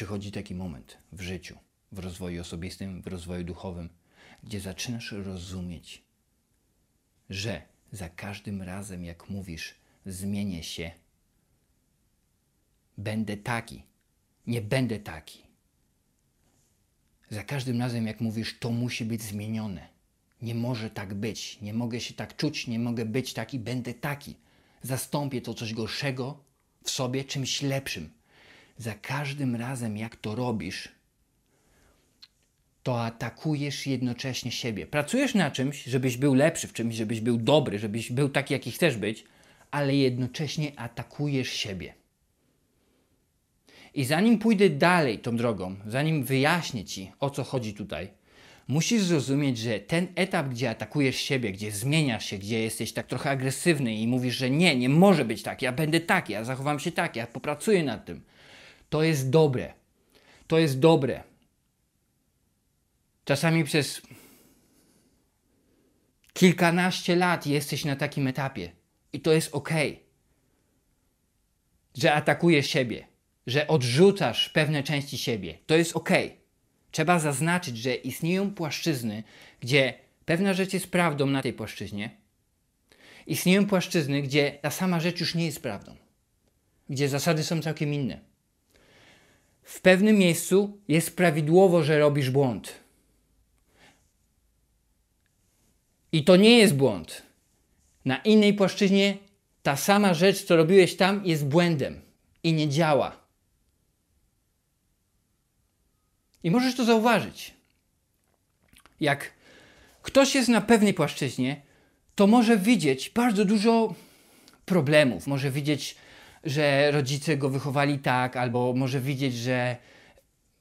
przychodzi taki moment w życiu, w rozwoju osobistym, w rozwoju duchowym, gdzie zaczynasz rozumieć, że za każdym razem, jak mówisz, zmienię się, będę taki, nie będę taki. Za każdym razem, jak mówisz, to musi być zmienione. Nie może tak być, nie mogę się tak czuć, nie mogę być taki, będę taki. Zastąpię to coś gorszego w sobie czymś lepszym za każdym razem, jak to robisz, to atakujesz jednocześnie siebie. Pracujesz na czymś, żebyś był lepszy w czymś, żebyś był dobry, żebyś był taki, jaki chcesz być, ale jednocześnie atakujesz siebie. I zanim pójdę dalej tą drogą, zanim wyjaśnię ci, o co chodzi tutaj, musisz zrozumieć, że ten etap, gdzie atakujesz siebie, gdzie zmieniasz się, gdzie jesteś tak trochę agresywny i mówisz, że nie, nie może być tak, ja będę tak, ja zachowam się tak, ja popracuję nad tym – to jest dobre. To jest dobre. Czasami przez kilkanaście lat jesteś na takim etapie i to jest ok, że atakujesz siebie, że odrzucasz pewne części siebie. To jest ok. Trzeba zaznaczyć, że istnieją płaszczyzny, gdzie pewna rzecz jest prawdą na tej płaszczyźnie. Istnieją płaszczyzny, gdzie ta sama rzecz już nie jest prawdą, gdzie zasady są całkiem inne w pewnym miejscu jest prawidłowo, że robisz błąd. I to nie jest błąd. Na innej płaszczyźnie ta sama rzecz, co robiłeś tam, jest błędem i nie działa. I możesz to zauważyć. Jak ktoś jest na pewnej płaszczyźnie, to może widzieć bardzo dużo problemów, może widzieć że rodzice go wychowali tak, albo może widzieć, że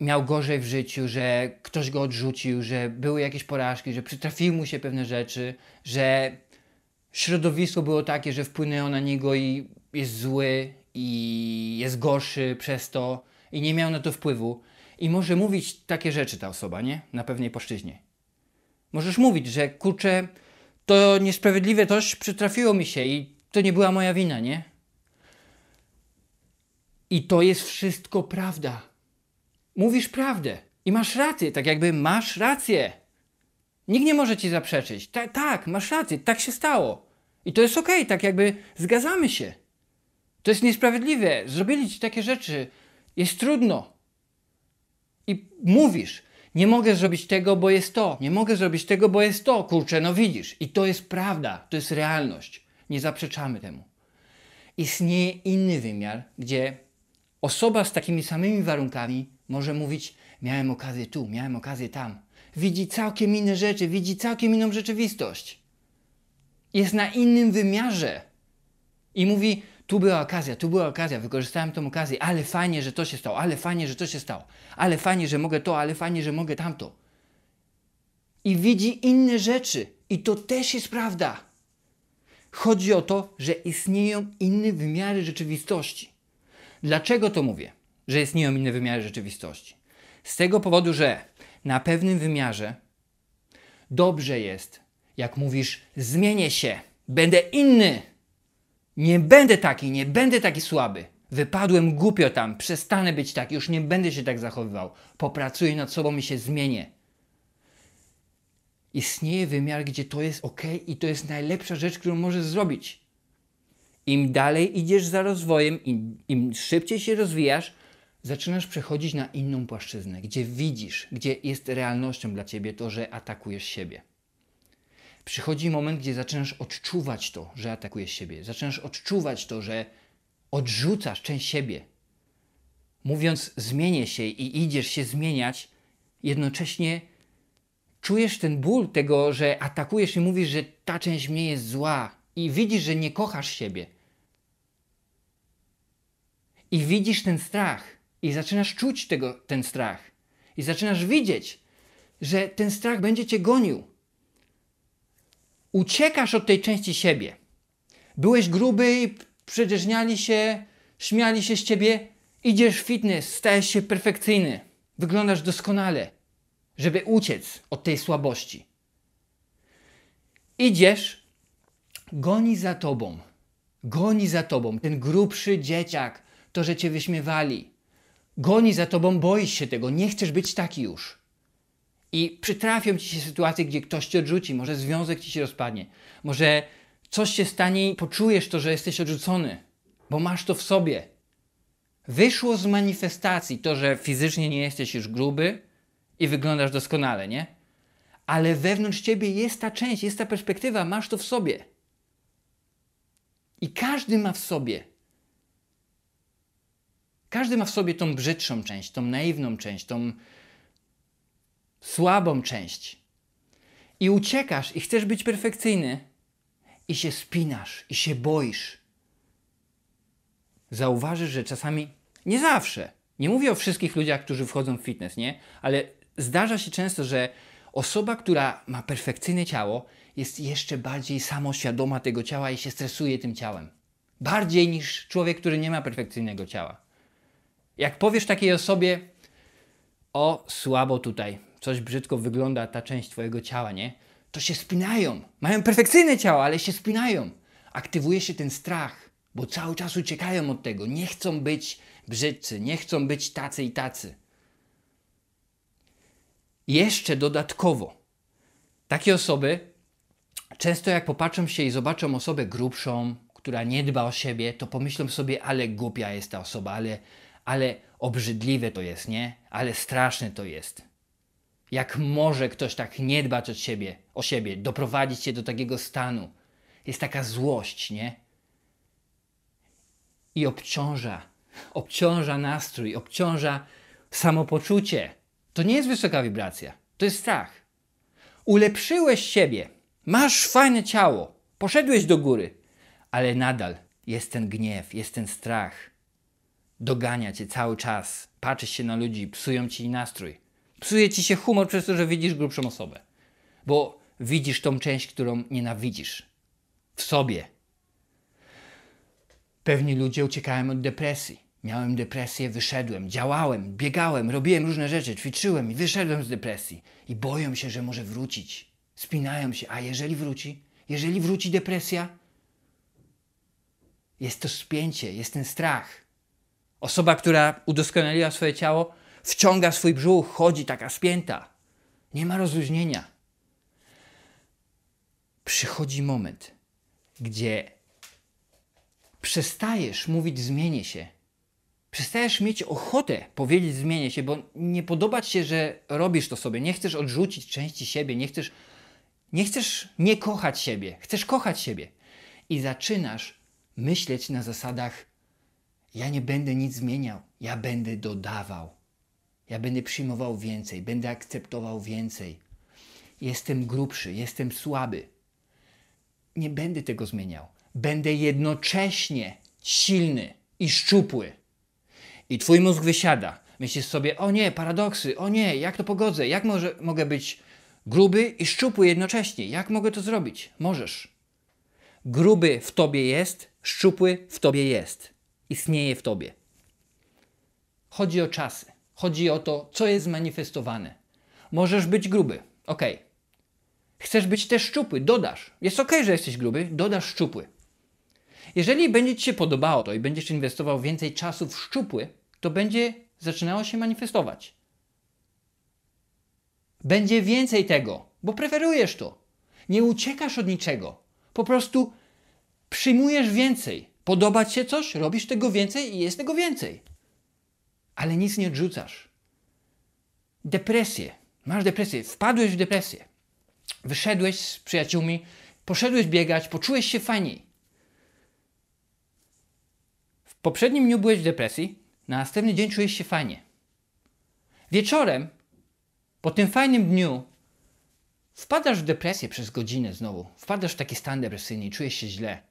miał gorzej w życiu, że ktoś go odrzucił, że były jakieś porażki, że przytrafiły mu się pewne rzeczy, że środowisko było takie, że wpłynęło na niego i jest zły i jest gorszy przez to i nie miał na to wpływu. I może mówić takie rzeczy ta osoba, nie? Na pewnej płaszczyźnie. Możesz mówić, że kurczę, to niesprawiedliwe coś przytrafiło mi się i to nie była moja wina, nie? I to jest wszystko prawda. Mówisz prawdę i masz rację, tak jakby masz rację. Nikt nie może ci zaprzeczyć. Ta, tak, masz rację, tak się stało. I to jest okej, okay, tak jakby zgadzamy się. To jest niesprawiedliwe. Zrobili ci takie rzeczy. Jest trudno. I mówisz, nie mogę zrobić tego, bo jest to. Nie mogę zrobić tego, bo jest to. Kurczę, no widzisz. I to jest prawda, to jest realność. Nie zaprzeczamy temu. Istnieje inny wymiar, gdzie Osoba z takimi samymi warunkami może mówić: Miałem okazję tu, miałem okazję tam. Widzi całkiem inne rzeczy, widzi całkiem inną rzeczywistość. Jest na innym wymiarze i mówi: Tu była okazja, tu była okazja, wykorzystałem tą okazję, ale fajnie, że to się stało, ale fajnie, że to się stało, ale fajnie, że mogę to, ale fajnie, że mogę tamto. I widzi inne rzeczy, i to też jest prawda. Chodzi o to, że istnieją inne wymiary rzeczywistości. Dlaczego to mówię, że istnieją inne wymiary rzeczywistości? Z tego powodu, że na pewnym wymiarze dobrze jest, jak mówisz, zmienię się, będę inny, nie będę taki, nie będę taki słaby. Wypadłem głupio tam, przestanę być tak, już nie będę się tak zachowywał. Popracuję nad sobą i się zmienię. Istnieje wymiar, gdzie to jest ok i to jest najlepsza rzecz, którą możesz zrobić. Im dalej idziesz za rozwojem, im, im szybciej się rozwijasz, zaczynasz przechodzić na inną płaszczyznę, gdzie widzisz, gdzie jest realnością dla ciebie to, że atakujesz siebie. Przychodzi moment, gdzie zaczynasz odczuwać to, że atakujesz siebie, zaczynasz odczuwać to, że odrzucasz część siebie. Mówiąc, zmienię się i idziesz się zmieniać, jednocześnie czujesz ten ból tego, że atakujesz i mówisz, że ta część mnie jest zła i widzisz, że nie kochasz siebie i widzisz ten strach i zaczynasz czuć tego, ten strach i zaczynasz widzieć, że ten strach będzie cię gonił. Uciekasz od tej części siebie. Byłeś gruby przedrzeżniali się, śmiali się z ciebie. Idziesz w fitness, stajesz się perfekcyjny. Wyglądasz doskonale, żeby uciec od tej słabości. Idziesz, goni za tobą. Goni za tobą ten grubszy dzieciak, to, że cię wyśmiewali. Goni za tobą, boisz się tego, nie chcesz być taki już. I przytrafią ci się sytuacje, gdzie ktoś cię odrzuci, może związek ci się rozpadnie, może coś się stanie i poczujesz to, że jesteś odrzucony, bo masz to w sobie. Wyszło z manifestacji to, że fizycznie nie jesteś już gruby i wyglądasz doskonale, nie? Ale wewnątrz ciebie jest ta część, jest ta perspektywa, masz to w sobie. I każdy ma w sobie każdy ma w sobie tą brzydszą część, tą naiwną część, tą słabą część. I uciekasz i chcesz być perfekcyjny, i się spinasz, i się boisz. Zauważysz, że czasami, nie zawsze, nie mówię o wszystkich ludziach, którzy wchodzą w fitness, nie, ale zdarza się często, że osoba, która ma perfekcyjne ciało, jest jeszcze bardziej samoświadoma tego ciała i się stresuje tym ciałem. Bardziej niż człowiek, który nie ma perfekcyjnego ciała. Jak powiesz takiej osobie, o słabo tutaj, coś brzydko wygląda ta część Twojego ciała, nie? To się spinają. Mają perfekcyjne ciała, ale się spinają. Aktywuje się ten strach, bo cały czas uciekają od tego. Nie chcą być brzydcy, nie chcą być tacy i tacy. Jeszcze dodatkowo, takie osoby często jak popatrzą się i zobaczą osobę grubszą, która nie dba o siebie, to pomyślą sobie, ale głupia jest ta osoba, ale ale obrzydliwe to jest, nie? Ale straszne to jest. Jak może ktoś tak nie dbać o siebie, o siebie, doprowadzić się do takiego stanu? Jest taka złość, nie? I obciąża, obciąża nastrój, obciąża samopoczucie. To nie jest wysoka wibracja, to jest strach. Ulepszyłeś siebie, masz fajne ciało, poszedłeś do góry, ale nadal jest ten gniew, jest ten strach dogania cię cały czas, patrzysz się na ludzi, psują ci nastrój. Psuje ci się humor przez to, że widzisz grubszą osobę. Bo widzisz tą część, którą nienawidzisz. W sobie. Pewni ludzie uciekałem od depresji. Miałem depresję, wyszedłem, działałem, biegałem, robiłem różne rzeczy, ćwiczyłem i wyszedłem z depresji. I boją się, że może wrócić. Spinają się, a jeżeli wróci, jeżeli wróci depresja, jest to spięcie, jest ten strach. Osoba, która udoskonaliła swoje ciało, wciąga swój brzuch, chodzi taka spięta. Nie ma rozluźnienia. Przychodzi moment, gdzie przestajesz mówić zmienię się. Przestajesz mieć ochotę powiedzieć zmienię się, bo nie podoba ci się, że robisz to sobie. Nie chcesz odrzucić części siebie, nie chcesz nie chcesz nie kochać siebie, chcesz kochać siebie. I zaczynasz myśleć na zasadach ja nie będę nic zmieniał, ja będę dodawał. Ja będę przyjmował więcej, będę akceptował więcej. Jestem grubszy, jestem słaby. Nie będę tego zmieniał. Będę jednocześnie silny i szczupły. I twój mózg wysiada. Myślisz sobie, o nie, paradoksy, o nie, jak to pogodzę, jak może, mogę być gruby i szczupły jednocześnie, jak mogę to zrobić? Możesz. Gruby w tobie jest, szczupły w tobie jest istnieje w tobie. Chodzi o czasy. Chodzi o to, co jest manifestowane. Możesz być gruby, ok. Chcesz być też szczupły, dodasz. Jest ok, że jesteś gruby, dodasz szczupły. Jeżeli będzie Ci się podobało to i będziesz inwestował więcej czasu w szczupły, to będzie zaczynało się manifestować. Będzie więcej tego, bo preferujesz to. Nie uciekasz od niczego. Po prostu przyjmujesz więcej. Podoba ci się coś, robisz tego więcej i jest tego więcej. Ale nic nie odrzucasz. Depresję. Masz depresję. Wpadłeś w depresję. Wyszedłeś z przyjaciółmi, poszedłeś biegać, poczułeś się fajniej. W poprzednim dniu byłeś w depresji, na następny dzień czujesz się fajnie. Wieczorem, po tym fajnym dniu, wpadasz w depresję przez godzinę znowu. Wpadasz w taki stan depresyjny i czujesz się źle.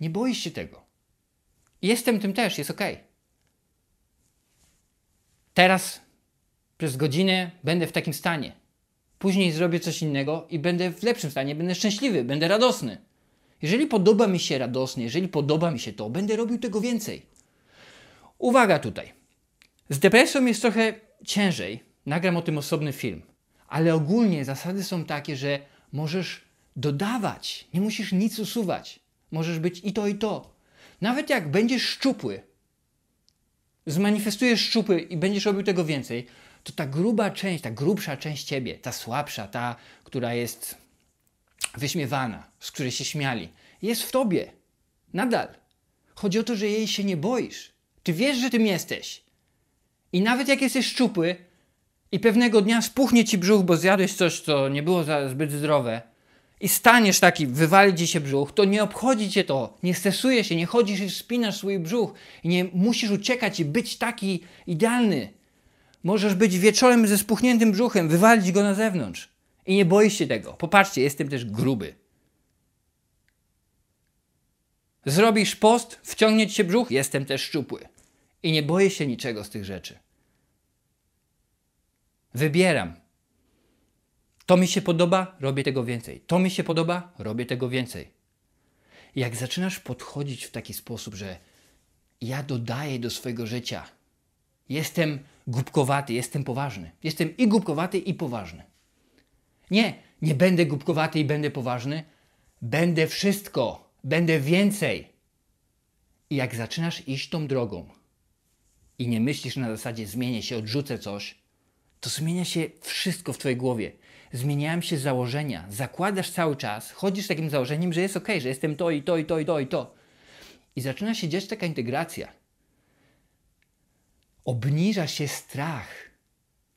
Nie boisz się tego. Jestem tym też, jest ok. Teraz przez godzinę będę w takim stanie. Później zrobię coś innego i będę w lepszym stanie, będę szczęśliwy, będę radosny. Jeżeli podoba mi się radosny, jeżeli podoba mi się to, będę robił tego więcej. Uwaga tutaj. Z depresją jest trochę ciężej. Nagram o tym osobny film. Ale ogólnie zasady są takie, że możesz dodawać, nie musisz nic usuwać. Możesz być i to, i to. Nawet jak będziesz szczupły, zmanifestujesz szczupły i będziesz robił tego więcej, to ta gruba część, ta grubsza część ciebie, ta słabsza, ta, która jest wyśmiewana, z której się śmiali, jest w tobie. Nadal. Chodzi o to, że jej się nie boisz. Ty wiesz, że tym jesteś. I nawet jak jesteś szczupły i pewnego dnia spuchnie ci brzuch, bo zjadłeś coś, co nie było zbyt zdrowe, i staniesz taki, wywali ci się brzuch, to nie obchodzi cię to, nie stresuje się, nie chodzisz i spinasz swój brzuch i nie musisz uciekać i być taki idealny. Możesz być wieczorem ze spuchniętym brzuchem, wywalić go na zewnątrz i nie boisz się tego. Popatrzcie, jestem też gruby. Zrobisz post, wciągnie ci się brzuch, jestem też szczupły i nie boję się niczego z tych rzeczy. Wybieram to mi się podoba, robię tego więcej. To mi się podoba, robię tego więcej. jak zaczynasz podchodzić w taki sposób, że ja dodaję do swojego życia, jestem głupkowaty, jestem poważny. Jestem i głupkowaty, i poważny. Nie, nie będę głupkowaty i będę poważny. Będę wszystko, będę więcej. I jak zaczynasz iść tą drogą i nie myślisz na zasadzie zmienię się, odrzucę coś, to zmienia się wszystko w Twojej głowie zmieniają się założenia. Zakładasz cały czas, chodzisz takim założeniem, że jest ok, że jestem to i to i to i to i to. I zaczyna się dziać taka integracja. Obniża się strach,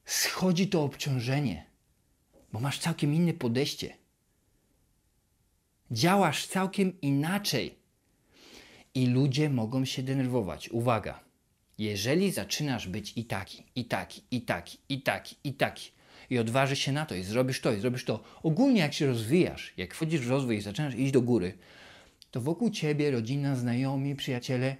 schodzi to obciążenie, bo masz całkiem inne podejście. Działasz całkiem inaczej. I ludzie mogą się denerwować. Uwaga, jeżeli zaczynasz być i taki, i taki, i taki, i taki, i taki, i odważysz się na to i zrobisz to i zrobisz to. Ogólnie jak się rozwijasz, jak wchodzisz w rozwój i zaczynasz iść do góry, to wokół ciebie rodzina, znajomi, przyjaciele,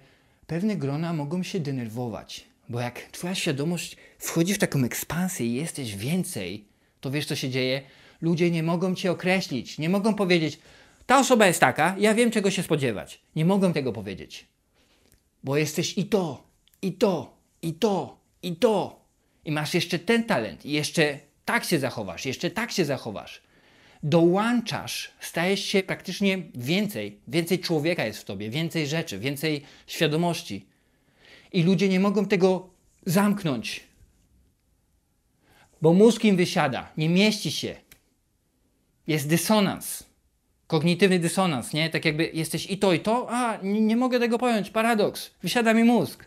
pewne grona mogą się denerwować. Bo jak twoja świadomość wchodzi w taką ekspansję i jesteś więcej, to wiesz co się dzieje? Ludzie nie mogą cię określić, nie mogą powiedzieć, ta osoba jest taka, ja wiem czego się spodziewać. Nie mogą tego powiedzieć. Bo jesteś i to, i to, i to, i to. I masz jeszcze ten talent, i jeszcze tak się zachowasz, jeszcze tak się zachowasz. Dołączasz, stajesz się praktycznie więcej, więcej człowieka jest w tobie, więcej rzeczy, więcej świadomości. I ludzie nie mogą tego zamknąć, bo mózg im wysiada, nie mieści się. Jest dysonans, kognitywny dysonans, nie? Tak jakby jesteś i to, i to, a nie, nie mogę tego pojąć, paradoks, wysiada mi mózg.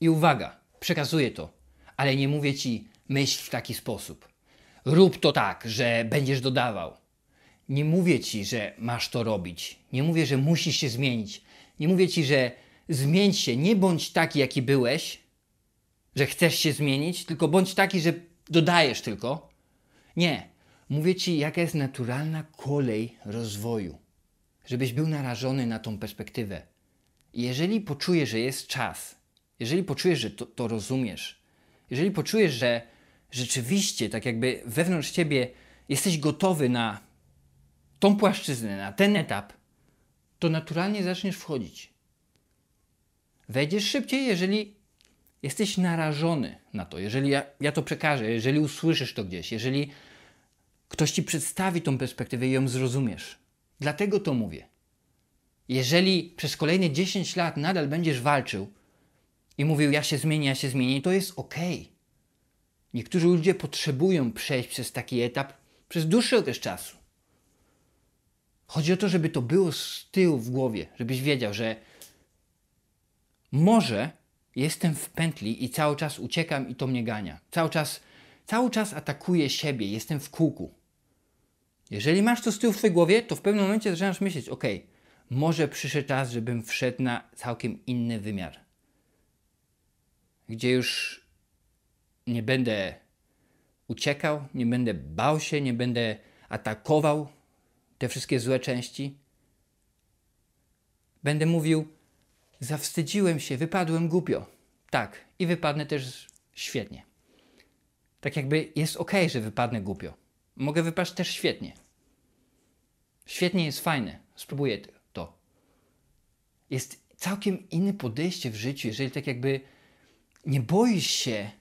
I uwaga, przekazuję to, ale nie mówię ci, Myśl w taki sposób. Rób to tak, że będziesz dodawał. Nie mówię ci, że masz to robić. Nie mówię, że musisz się zmienić. Nie mówię ci, że zmień się, nie bądź taki, jaki byłeś, że chcesz się zmienić, tylko bądź taki, że dodajesz tylko. Nie. Mówię ci, jaka jest naturalna kolej rozwoju, żebyś był narażony na tą perspektywę. Jeżeli poczujesz, że jest czas, jeżeli poczujesz, że to, to rozumiesz, jeżeli poczujesz, że rzeczywiście, tak jakby wewnątrz ciebie jesteś gotowy na tą płaszczyznę, na ten etap, to naturalnie zaczniesz wchodzić. Wejdziesz szybciej, jeżeli jesteś narażony na to, jeżeli ja, ja to przekażę, jeżeli usłyszysz to gdzieś, jeżeli ktoś ci przedstawi tą perspektywę i ją zrozumiesz. Dlatego to mówię. Jeżeli przez kolejne 10 lat nadal będziesz walczył i mówił, ja się zmienię, ja się zmienię, to jest okej. Okay. Niektórzy ludzie potrzebują przejść przez taki etap przez dłuższy okres czasu. Chodzi o to, żeby to było z tyłu w głowie, żebyś wiedział, że może jestem w pętli i cały czas uciekam i to mnie gania. Cały czas, cały czas atakuję siebie, jestem w kółku. Jeżeli masz to z tyłu w twojej głowie, to w pewnym momencie zaczynasz myśleć, ok, może przyszedł czas, żebym wszedł na całkiem inny wymiar. Gdzie już nie będę uciekał, nie będę bał się, nie będę atakował te wszystkie złe części. Będę mówił, zawstydziłem się, wypadłem głupio. Tak, i wypadnę też świetnie. Tak jakby jest ok, że wypadnę głupio. Mogę wypaść też świetnie. Świetnie jest fajne, spróbuję to. Jest całkiem inne podejście w życiu, jeżeli tak jakby nie boisz się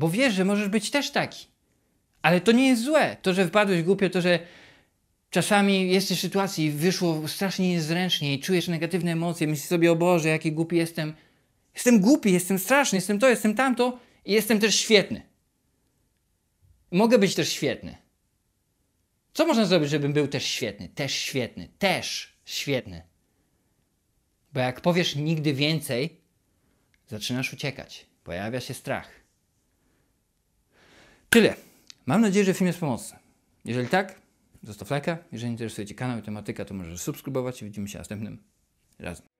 bo wiesz, że możesz być też taki. Ale to nie jest złe. To, że wpadłeś głupio, to, że czasami jesteś w sytuacji, wyszło strasznie niezręcznie i czujesz negatywne emocje, myślisz sobie, o Boże, jaki głupi jestem. Jestem głupi, jestem straszny, jestem to, jestem tamto i jestem też świetny. Mogę być też świetny. Co można zrobić, żebym był też świetny? Też świetny, też świetny. Bo jak powiesz nigdy więcej, zaczynasz uciekać. Pojawia się strach. Tyle. Mam nadzieję, że film jest pomocny. Jeżeli tak, zostaw lajka. Jeżeli interesuje Cię kanał i tematyka, to możesz subskrybować i widzimy się następnym razem.